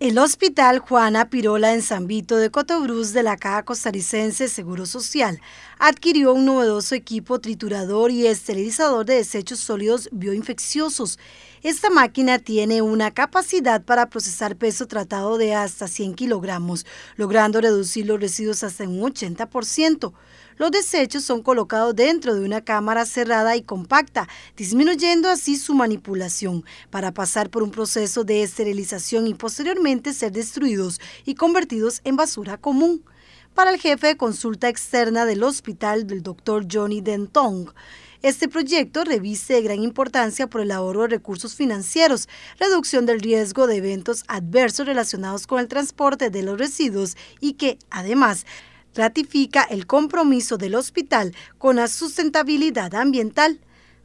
El Hospital Juana Pirola en San Vito de Cotobruz de la Caja Costarricense Seguro Social adquirió un novedoso equipo triturador y esterilizador de desechos sólidos bioinfecciosos. Esta máquina tiene una capacidad para procesar peso tratado de hasta 100 kilogramos, logrando reducir los residuos hasta un 80%. Los desechos son colocados dentro de una cámara cerrada y compacta, disminuyendo así su manipulación, para pasar por un proceso de esterilización y posteriormente ser destruidos y convertidos en basura común. Para el jefe de consulta externa del hospital, del doctor Johnny Dentong, este proyecto reviste gran importancia por el ahorro de recursos financieros, reducción del riesgo de eventos adversos relacionados con el transporte de los residuos y que, además, ratifica el compromiso del hospital con la sustentabilidad ambiental.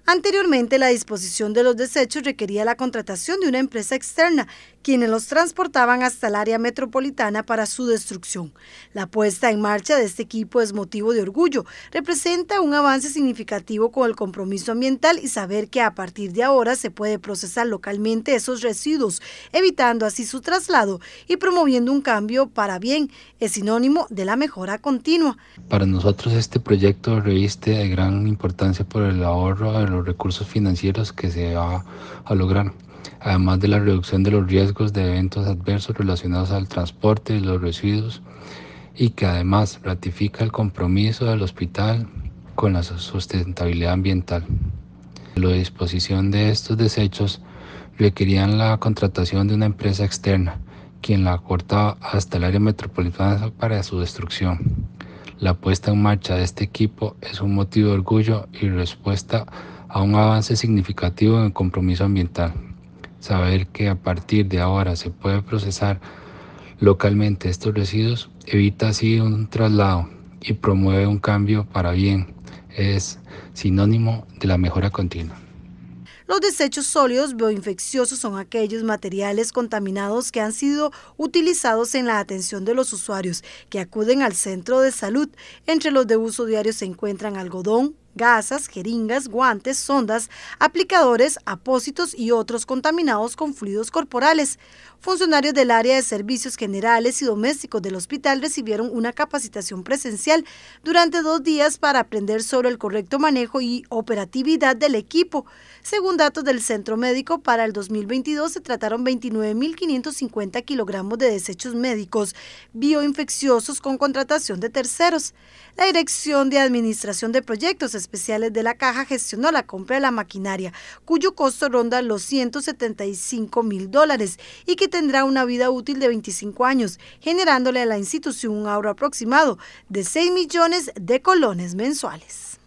Anteriormente, la disposición de los desechos requería la contratación de una empresa externa, quienes los transportaban hasta el área metropolitana para su destrucción. La puesta en marcha de este equipo es motivo de orgullo, representa un avance significativo con el compromiso ambiental y saber que a partir de ahora se puede procesar localmente esos residuos, evitando así su traslado y promoviendo un cambio para bien, es sinónimo de la mejora continua. Para nosotros este proyecto reviste de gran importancia por el ahorro de los recursos financieros que se va a lograr, además de la reducción de los riesgos de eventos adversos relacionados al transporte de los residuos y que además ratifica el compromiso del hospital con la sustentabilidad ambiental. La disposición de estos desechos requerían la contratación de una empresa externa, quien la cortaba hasta el área metropolitana para su destrucción. La puesta en marcha de este equipo es un motivo de orgullo y respuesta a un avance significativo en el compromiso ambiental. Saber que a partir de ahora se puede procesar localmente estos residuos evita así un traslado y promueve un cambio para bien. Es sinónimo de la mejora continua. Los desechos sólidos bioinfecciosos son aquellos materiales contaminados que han sido utilizados en la atención de los usuarios que acuden al centro de salud. Entre los de uso diario se encuentran algodón, gasas, jeringas, guantes, sondas, aplicadores, apósitos y otros contaminados con fluidos corporales. Funcionarios del área de servicios generales y domésticos del hospital recibieron una capacitación presencial durante dos días para aprender sobre el correcto manejo y operatividad del equipo. Según datos del centro médico, para el 2022 se trataron 29.550 kilogramos de desechos médicos bioinfecciosos con contratación de terceros. La Dirección de Administración de Proyectos especiales de la caja gestionó la compra de la maquinaria, cuyo costo ronda los 175 mil dólares y que tendrá una vida útil de 25 años, generándole a la institución un ahorro aproximado de 6 millones de colones mensuales.